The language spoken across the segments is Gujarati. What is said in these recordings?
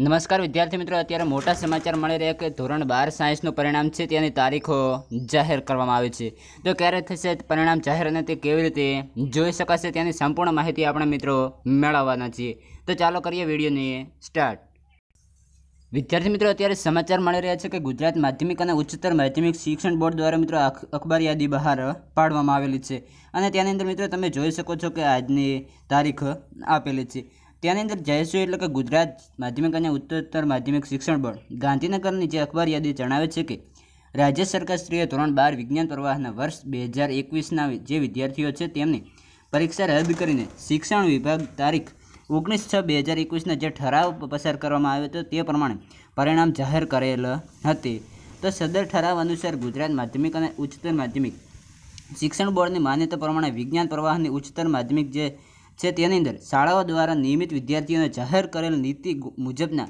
નમસ્કાર વિદ્યાર્થી મિત્રો અત્યારે મોટા સમાચાર મળી રહ્યા કે ધોરણ બાર સાયન્સનું પરિણામ છે તેની તારીખો જાહેર કરવામાં આવી છે તો ક્યારે થશે પરિણામ જાહેર અને તે કેવી રીતે જોઈ શકાશે તેની સંપૂર્ણ માહિતી આપણે મિત્રો મેળવવાના છીએ તો ચાલો કરીએ વિડીયોને સ્ટાર્ટ વિદ્યાર્થી મિત્રો અત્યારે સમાચાર મળી રહ્યા છે કે ગુજરાત માધ્યમિક અને ઉચ્ચતર માધ્યમિક શિક્ષણ બોર્ડ દ્વારા મિત્રો અખબાર યાદી બહાર પાડવામાં આવેલી છે અને તેની અંદર મિત્રો તમે જોઈ શકો છો કે આજની તારીખ આપેલી છે તેની અંદર જયસુ એટલે કે ગુજરાત માધ્યમિક અને ઉત્તરોત્તર માધ્યમિક શિક્ષણ બોર્ડ ગાંધીનગરની જે અખબાર યાદી જણાવે છે કે રાજ્ય સરકાર સરકારશ્રીએ ધોરણ બાર વિજ્ઞાન પ્રવાહના વર્ષ બે હજાર એકવીસના જે વિદ્યાર્થીઓ છે તેમની પરીક્ષા રદ કરીને શિક્ષણ વિભાગ તારીખ ઓગણીસ છ બે હજાર એકવીસના જે ઠરાવ પસાર કરવામાં આવ્યો હતો તે પ્રમાણે પરિણામ જાહેર કરેલ હતી તો સદર ઠરાવ અનુસાર ગુજરાત માધ્યમિક અને ઉચ્ચતર માધ્યમિક શિક્ષણ બોર્ડની માન્યતા પ્રમાણે વિજ્ઞાન પ્રવાહની ઉચ્ચતર માધ્યમિક જે છે તેની અંદર શાળાઓ દ્વારા નિયમિત વિદ્યાર્થીઓને જાહેર કરેલ નીતિ મુજબના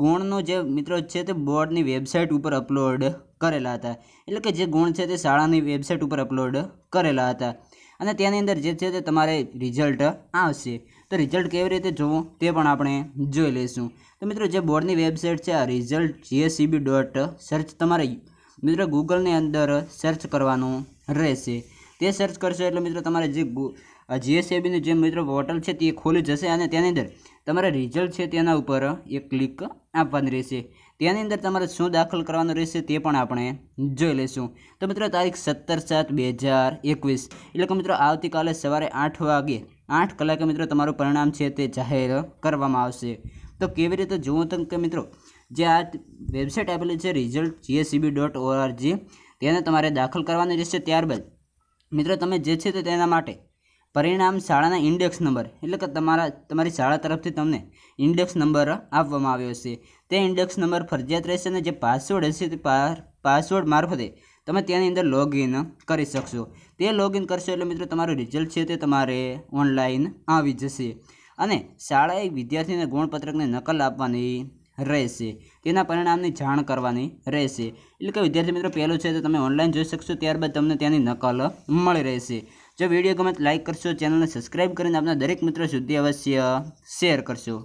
ગુણનો જે મિત્રો છે તે બોર્ડની વેબસાઇટ ઉપર અપલોડ કરેલા હતા એટલે કે જે ગુણ છે તે શાળાની વેબસાઇટ ઉપર અપલોડ કરેલા હતા અને તેની અંદર જે છે તે તમારે રિઝલ્ટ આવશે તો રિઝલ્ટ કેવી રીતે જોવું તે પણ આપણે જોઈ લઈશું તો મિત્રો જે બોર્ડની વેબસાઇટ છે આ રિઝલ્ટ જીએસસીબી ડોટ સર્ચ તમારે મિત્રો ગૂગલની અંદર સર્ચ કરવાનું રહેશે તે સર્ચ કરશો એટલે મિત્રો તમારે જે જીએસએબીનું જે મિત્રો પોર્ટલ છે તે ખોલી જશે અને તેની અંદર તમારે રિઝલ્ટ છે તેના ઉપર એક ક્લિક આપવાની રહેશે તેની અંદર તમારે શું દાખલ કરવાનું રહેશે તે પણ આપણે જોઈ લઈશું તો મિત્રો તારીખ સત્તર સાત બે હજાર એકવીસ એટલે કે મિત્રો આવતીકાલે સવારે આઠ વાગે આઠ કલાકે મિત્રો તમારું પરિણામ છે તે જાહેર કરવામાં આવશે તો કેવી રીતે જોવું તો કે મિત્રો જે આ વેબસાઇટ આપેલી છે રિઝલ્ટ જીએસસીબી ડોટ ઓઆરજી તેને તમારે દાખલ કરવાની રહેશે ત્યારબાદ મિત્રો તમે જે છે તે તેના માટે પરિણામ શાળાના ઇન્ડેક્સ નંબર એટલે કે તમારા તમારી શાળા તરફથી તમને ઇન્ડેક્સ નંબર આપવામાં આવ્યો હશે તે ઇન્ડેક્સ નંબર ફરજિયાત રહેશે અને જે પાસવર્ડ હશે તે પાસવર્ડ મારફતે તમે તેની અંદર લોગિન કરી શકશો તે લોગિન કરશો એટલે મિત્રો તમારું રિઝલ્ટ છે તે તમારે ઓનલાઈન આવી જશે અને શાળાએ વિદ્યાર્થીને ગુણપત્રકને નકલ આપવાની રહેશે તેના પરિણામની જાણ કરવાની રહેશે એટલે કે વિદ્યાર્થી મિત્રો પહેલું છે તો તમે ઓનલાઈન જોઈ શકશો ત્યારબાદ તમને ત્યાંની નકલ મળી રહેશે જો વિડીયો ગમે લાઇક કરશો ચેનલને સબસ્ક્રાઇબ કરીને આપના દરેક મિત્રો સુધી અવશ્ય શેર કરશો